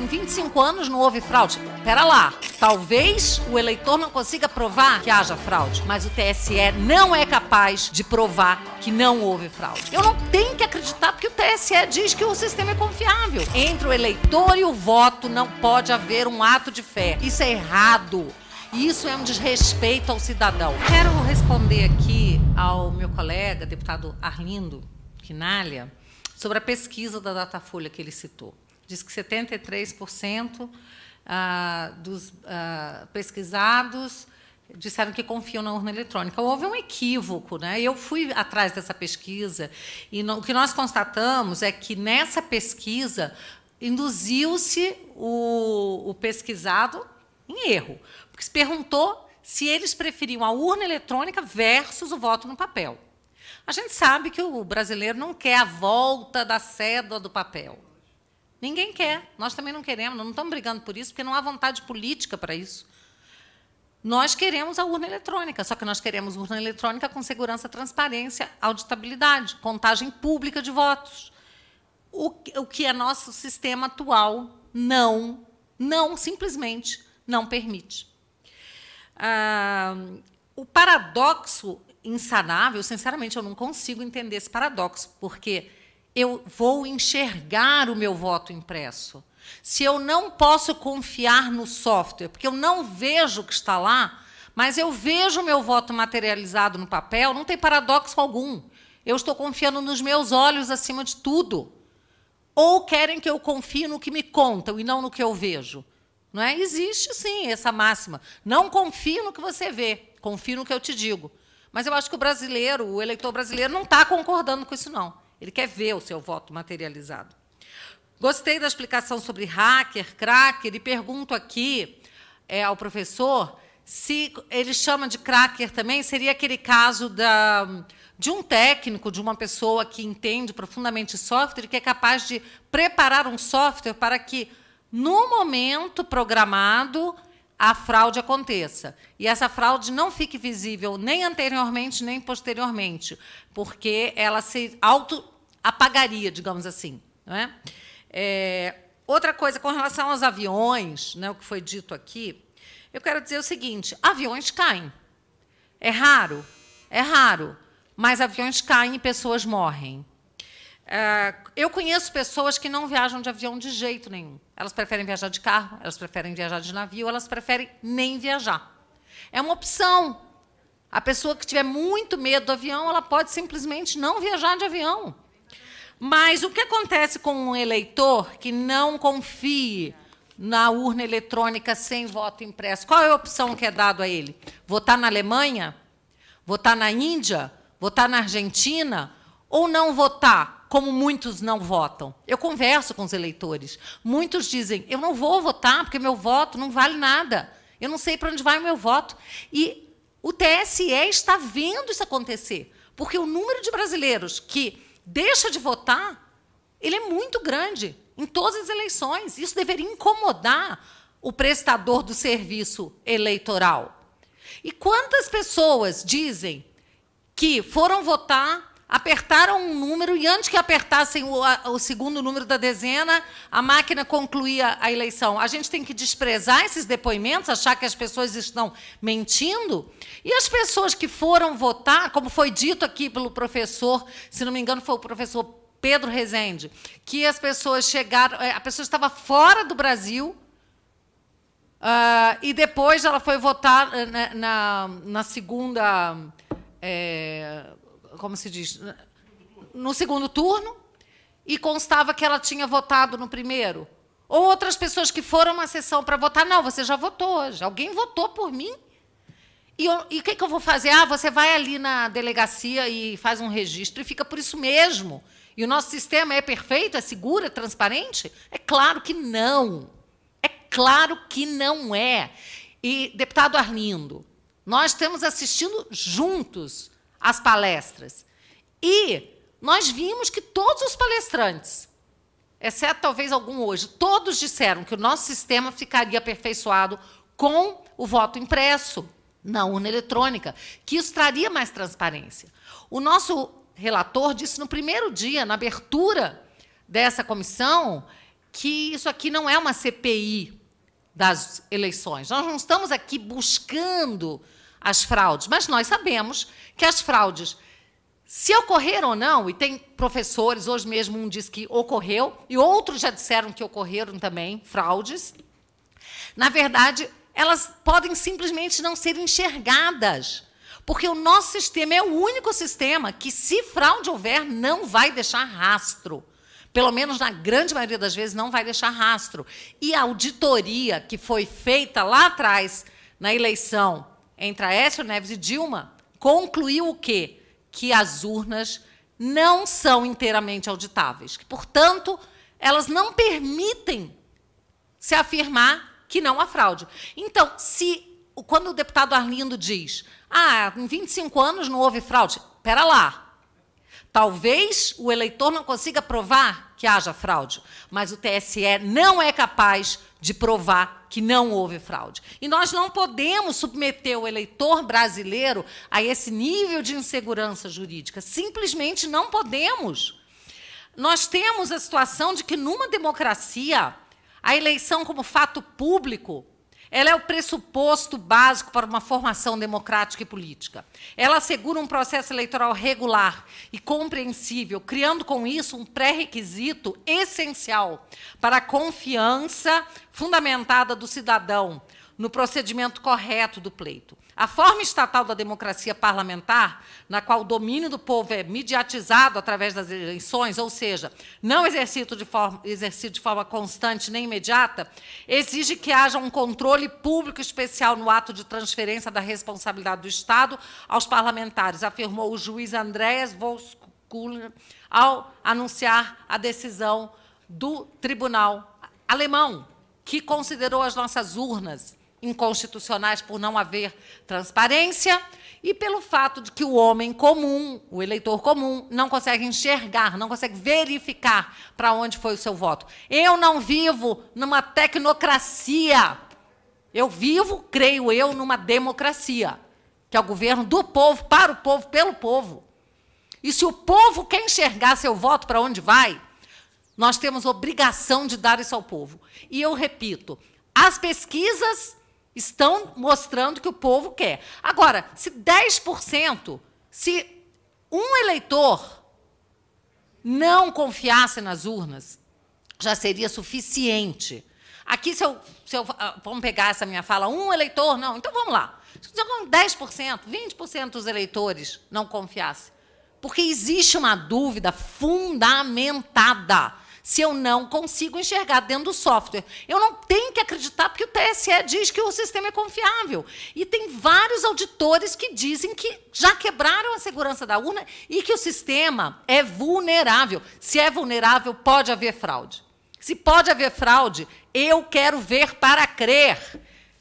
em 25 anos não houve fraude. Pera lá, talvez o eleitor não consiga provar que haja fraude, mas o TSE não é capaz de provar que não houve fraude. Eu não tenho que acreditar porque o TSE diz que o sistema é confiável. Entre o eleitor e o voto não pode haver um ato de fé. Isso é errado. Isso é um desrespeito ao cidadão. Quero responder aqui ao meu colega, deputado Arlindo Quinalha, sobre a pesquisa da Datafolha que ele citou diz que 73% ah, dos ah, pesquisados disseram que confiam na urna eletrônica. Houve um equívoco, né? Eu fui atrás dessa pesquisa e no, o que nós constatamos é que nessa pesquisa induziu-se o, o pesquisado em erro, porque se perguntou se eles preferiam a urna eletrônica versus o voto no papel. A gente sabe que o brasileiro não quer a volta da cédula do papel. Ninguém quer. Nós também não queremos, não estamos brigando por isso, porque não há vontade política para isso. Nós queremos a urna eletrônica, só que nós queremos urna eletrônica com segurança, transparência, auditabilidade, contagem pública de votos. O, o que é nosso sistema atual não, não, simplesmente não permite. Ah, o paradoxo insanável, sinceramente, eu não consigo entender esse paradoxo, porque eu vou enxergar o meu voto impresso. Se eu não posso confiar no software, porque eu não vejo o que está lá, mas eu vejo o meu voto materializado no papel, não tem paradoxo algum. Eu estou confiando nos meus olhos acima de tudo. Ou querem que eu confie no que me contam e não no que eu vejo. Não é? Existe sim essa máxima. Não confie no que você vê, confie no que eu te digo. Mas eu acho que o brasileiro, o eleitor brasileiro, não está concordando com isso, não. Ele quer ver o seu voto materializado. Gostei da explicação sobre hacker, cracker, e pergunto aqui é, ao professor se ele chama de cracker também, seria aquele caso da, de um técnico, de uma pessoa que entende profundamente software, que é capaz de preparar um software para que, no momento programado, a fraude aconteça. E essa fraude não fique visível nem anteriormente nem posteriormente, porque ela se auto apagaria, digamos assim. Não é? É, outra coisa, com relação aos aviões, né, o que foi dito aqui, eu quero dizer o seguinte: aviões caem. É raro, é raro, mas aviões caem e pessoas morrem. É, eu conheço pessoas que não viajam de avião de jeito nenhum. Elas preferem viajar de carro, elas preferem viajar de navio, elas preferem nem viajar. É uma opção. A pessoa que tiver muito medo do avião, ela pode simplesmente não viajar de avião. Mas o que acontece com um eleitor que não confie na urna eletrônica sem voto impresso? Qual é a opção que é dada a ele? Votar na Alemanha? Votar na Índia? Votar na Argentina? Ou não votar, como muitos não votam? Eu converso com os eleitores. Muitos dizem: eu não vou votar porque meu voto não vale nada. Eu não sei para onde vai o meu voto. E o TSE está vendo isso acontecer, porque o número de brasileiros que deixa de votar, ele é muito grande em todas as eleições. Isso deveria incomodar o prestador do serviço eleitoral. E quantas pessoas dizem que foram votar apertaram um número e antes que apertassem o, o, segundo número da dezena, a máquina concluía a eleição. A gente tem que desprezar esses depoimentos, achar que as pessoas estão mentindo. E as pessoas que foram votar, como foi dito aqui pelo professor, se não me engano, foi o professor Pedro Rezende, que as pessoas chegaram, é, a pessoa estava fora do Brasil. Uh, e depois ela foi votar eh, na, né, na, na segunda é, como se diz, no segundo turno e constava que ela tinha votado no primeiro. Ou outras pessoas que foram à sessão para votar, não, você já votou hoje, alguém votou por mim. E o que, que eu vou fazer? Ah, você vai ali na delegacia e faz um registro e fica por isso mesmo. E o nosso sistema é perfeito, é seguro, é transparente? É claro que não. É claro que não é. E, deputado Arlindo, nós temos assistindo juntos as palestras. E nós vimos que todos os palestrantes, exceto talvez algum hoje, todos disseram que o nosso sistema ficaria aperfeiçoado com o voto impresso na urna eletrônica, que isso traria mais transparência. O nosso relator disse no primeiro dia, na abertura dessa comissão, que isso aqui não é uma CPI das eleições. Nós não estamos aqui buscando as fraudes, mas nós sabemos que as fraudes, se ocorreram ou não, e tem professores, hoje mesmo um diz que ocorreu, e outros já disseram que ocorreram também fraudes, na verdade, elas podem simplesmente não ser enxergadas. Porque o nosso sistema é o único sistema que, se fraude houver, não vai deixar rastro. Pelo menos na grande maioria das vezes, não vai deixar rastro. E a auditoria que foi feita lá atrás, na eleição entre Aécio Neves e Dilma concluiu o quê? Que as urnas não são inteiramente auditáveis, que, portanto, elas não permitem se afirmar que não há fraude. Então, se quando o deputado Arlindo diz, ah, em 25 anos não houve fraude, espera lá, Talvez o eleitor não consiga provar que haja fraude, mas o TSE não é capaz de provar que não houve fraude. E nós não podemos submeter o eleitor brasileiro a esse nível de insegurança jurídica. Simplesmente não podemos. Nós temos a situação de que, numa democracia, a eleição como fato público ela é o pressuposto básico para uma formação democrática e política. Ela assegura um processo eleitoral regular e compreensível, criando com isso um pré-requisito essencial para a confiança fundamentada do cidadão no procedimento correto do pleito. A forma estatal da democracia parlamentar, na qual o domínio do povo é mediatizado através das eleições, ou seja, não exercido de forma, exercido de forma constante nem imediata, exige que haja um controle público especial no ato de transferência da responsabilidade do Estado aos parlamentares, afirmou o juiz Andreas Volskula ao anunciar a decisão do tribunal alemão, que considerou as nossas urnas inconstitucionais por não haver transparência e pelo fato de que o homem comum, o eleitor comum, não consegue enxergar, não consegue verificar para onde foi o seu voto. Eu não vivo numa tecnocracia. Eu vivo, creio eu, numa democracia, que é o governo do povo, para o povo, pelo povo. E se o povo quer enxergar seu voto para onde vai, nós temos obrigação de dar isso ao povo. E eu repito, as pesquisas Estão mostrando que o povo quer. Agora, se 10%, se um eleitor não confiasse nas urnas, já seria suficiente. Aqui, se eu, se eu, ah, vamos pegar essa minha fala, um eleitor, não. Então, vamos lá. Se 10%, 20% dos eleitores não confiasse, porque existe uma dúvida fundamentada se eu não consigo enxergar dentro do software. Eu não tenho que acreditar, porque o TSE diz que o sistema é confiável. E tem vários auditores que dizem que já quebraram a segurança da urna e que o sistema é vulnerável. Se é vulnerável, pode haver fraude. Se pode haver fraude, eu quero ver para crer.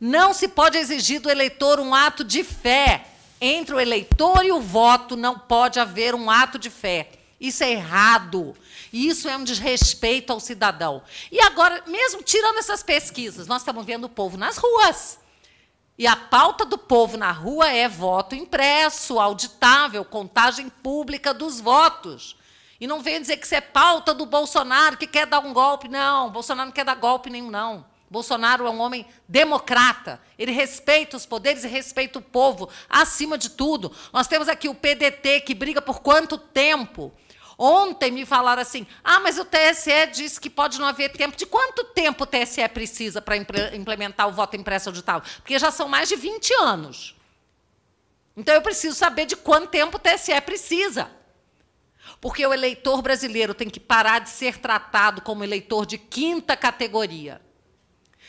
Não se pode exigir do eleitor um ato de fé. Entre o eleitor e o voto não pode haver um ato de fé. Isso é errado. E isso é um desrespeito ao cidadão. E agora, mesmo tirando essas pesquisas, nós estamos vendo o povo nas ruas. E a pauta do povo na rua é voto impresso, auditável, contagem pública dos votos. E não vem dizer que isso é pauta do Bolsonaro, que quer dar um golpe. Não, Bolsonaro não quer dar golpe nenhum, não. Bolsonaro é um homem democrata. Ele respeita os poderes e respeita o povo, acima de tudo. Nós temos aqui o PDT, que briga por quanto tempo Ontem me falaram assim: ah, mas o TSE disse que pode não haver tempo. De quanto tempo o TSE precisa para implementar o voto impresso digital? Porque já são mais de 20 anos. Então eu preciso saber de quanto tempo o TSE precisa. Porque o eleitor brasileiro tem que parar de ser tratado como eleitor de quinta categoria.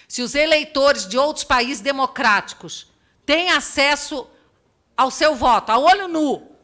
Se os eleitores de outros países democráticos têm acesso ao seu voto, a olho nu,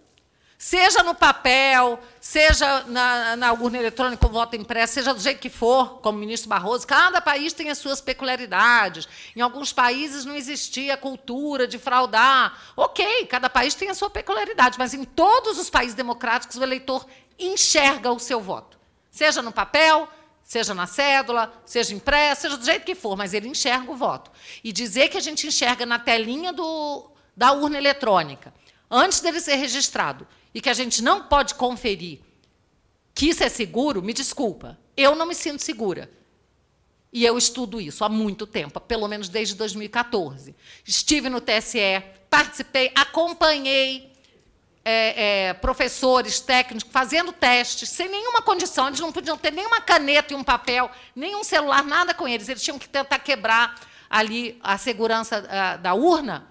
Seja no papel, seja na, na urna eletrônica, voto impresso, seja do jeito que for, como o ministro Barroso, cada país tem as suas peculiaridades. Em alguns países não existia cultura de fraudar. Ok, cada país tem a sua peculiaridade, mas em todos os países democráticos o eleitor enxerga o seu voto. Seja no papel, seja na cédula, seja impresso, seja do jeito que for, mas ele enxerga o voto. E dizer que a gente enxerga na telinha do, da urna eletrônica, antes dele ser registrado, e que a gente não pode conferir que isso é seguro, me desculpa, eu não me sinto segura. E eu estudo isso há muito tempo, pelo menos desde 2014. Estive no TSE, participei, acompanhei é, é, professores, técnicos, fazendo testes, sem nenhuma condição. Eles não podiam ter nenhuma caneta e um papel, nenhum celular, nada com eles. Eles tinham que tentar quebrar ali a segurança a, ah, da urna,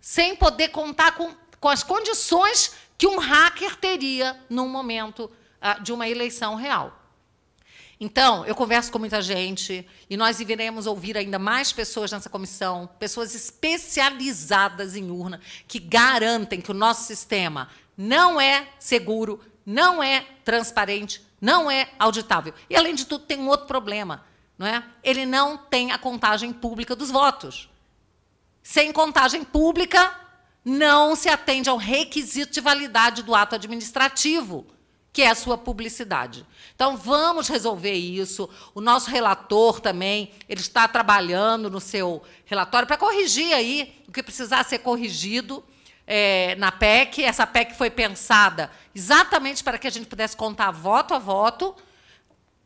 sem poder contar com com as condições que um hacker teria num momento ah, de uma eleição real. Então, eu converso com muita gente e nós iremos ouvir ainda mais pessoas nessa comissão, pessoas especializadas em urna, que garantem que o nosso sistema não é seguro, não é transparente, não é auditável. E, além de tudo, tem um outro problema. Não é? Ele não tem a contagem pública dos votos. Sem contagem pública, não se atende ao requisito de validade do ato administrativo, que é a sua publicidade. Então, vamos resolver isso. O nosso relator também, ele está trabalhando no seu relatório para corrigir aí o que precisar ser corrigido. É, na PEC. Essa PEC foi pensada exatamente para que a gente pudesse contar voto a voto.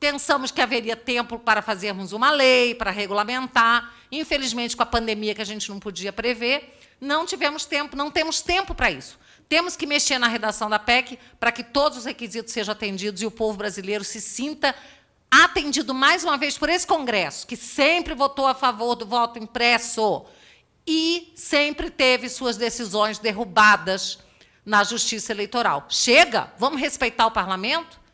Pensamos que haveria tempo para fazermos uma lei, para regulamentar. Infelizmente, com a pandemia que a gente não podia prever. Não tivemos tempo, não temos tempo para isso. Temos que mexer na redação da PEC para que todos os requisitos sejam atendidos e o povo brasileiro se sinta atendido mais uma vez por esse Congresso, que sempre votou a favor do voto impresso e sempre teve suas decisões derrubadas na Justiça Eleitoral. Chega, vamos respeitar o parlamento?